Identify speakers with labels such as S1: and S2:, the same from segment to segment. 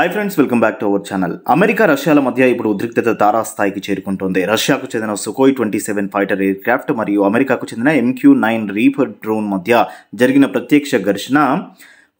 S1: hi friends welcome back to our channel America రష్యాల మధ్య ఇప్పుడు ఉద్రిక్తత తారాస్థాయికి చేరుకుంటుంది రష్యాకు చెందిన Sukhoi twenty seven fighter aircraft మరియు అమెరికాకు చెందిన ఎంక్యూ నైన్ రీఫర్ డ్రోన్ మధ్య జరిగిన ప్రత్యక్ష ఘర్షణ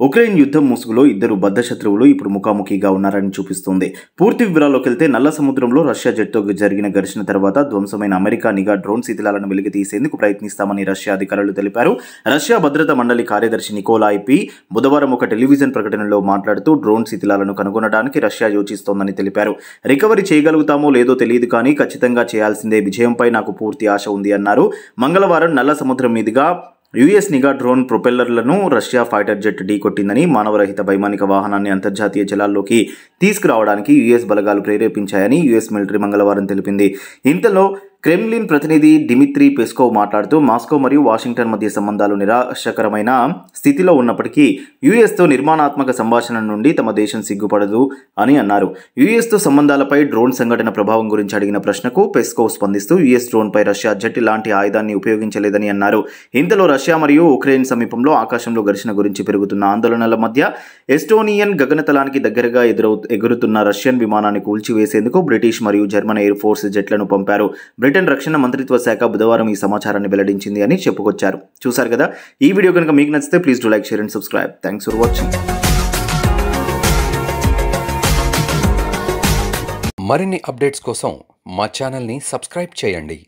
S1: ఉక్రెయిన్ యుద్ధం ముసుగులో ఇద్దరు శత్రువులు ఇప్పుడు ముఖాముఖిగా ఉన్నారని చూపిస్తోంది పూర్తి వివరాల్లోకి వెళ్తే నల్ల సముద్రంలో రష్యా జట్తో జరిగిన ఘర్షణ తర్వాత ధ్వంసమైన అమెరికా నిఘా డ్రోన్ శిథిలాలను తీసేందుకు ప్రయత్నిస్తామని రష్యా అధికారులు తెలిపారు రష్యా భద్రతా మండలి కార్యదర్శి నికోలాయ్ పి బుధవారం ఒక టెలివిజన్ ప్రకటనలో మాట్లాడుతూ డ్రోన్ శిథిలాలను కనుగొనడానికి రష్యా యోచిస్తోందని తెలిపారు రికవరీ చేయగలుగుతామో లేదో తెలియదు కానీ ఖచ్చితంగా చేయాల్సిందే విజయంపై నాకు పూర్తి ఆశ ఉంది అన్నారు మంగళవారం నల్ల సముద్రం మీదుగా యుఎస్ నిఘా డ్రోన్ ప్రొపెల్లర్లను రష్యా ఫైటర్ జెట్ ఢీకొట్టిందని మానవరహిత వైమానిక వాహనాన్ని అంతర్జాతీయ జలాల్లోకి తీసుకురావడానికి యుఎస్ బలగాలు ప్రేరేపించాయని యుఎస్ మిలిటరీ మంగళవారం తెలిపింది ఇంతలో క్రెమ్లిన్ ప్రతినిధి డిమిత్రి పెస్కోవ్ మాట్లాడుతూ మాస్కో మరియు వాషింగ్టన్ మధ్య సంబంధాలు నిరాశకరమైన స్థితిలో ఉన్నప్పటికీ యుఎస్తో నిర్మాణాత్మక సంభాషణ నుండి తమ దేశం సిగ్గుపడదు అని అన్నారు యుఎస్తో సంబంధాలపై డ్రోన్ సంఘటన ప్రభావం గురించి అడిగిన ప్రశ్నకు పెస్కోవ్ స్పందిస్తూ యుఎస్ డ్రోన్పై రష్యా జట్ లాంటి ఆయుధాన్ని ఉపయోగించలేదని అన్నారు ఇంతలో రష్యా మరియు ఉక్రెయిన్ సమీపంలో ఆకాశంలో ఘర్షణ గురించి పెరుగుతున్న ఆందోళనల మధ్య ఎస్టోనియన్ గగనతలానికి దగ్గరగా ఎదురవు ఎగురుతున్న రష్యన్ విమానాన్ని కూల్చివేసేందుకు బ్రిటిష్ మరియు జర్మన్ ఎయిర్ ఫోర్స్ జెట్లను పంపారు బ్రిటన్ రక్షణ మంత్రిత్వ శాఖ బుధవారం ఈ సమాచారాన్ని వెల్లడించింది అని చెప్పుకొచ్చారు చూశారు కదా ఈ వీడియో కనుక మీకు నచ్చితే please do like share and subscribe thanks for watching మరిన్ని అప్డేట్స్ కోసం మా ఛానల్ని సబ్స్క్రైబ్ చేయండి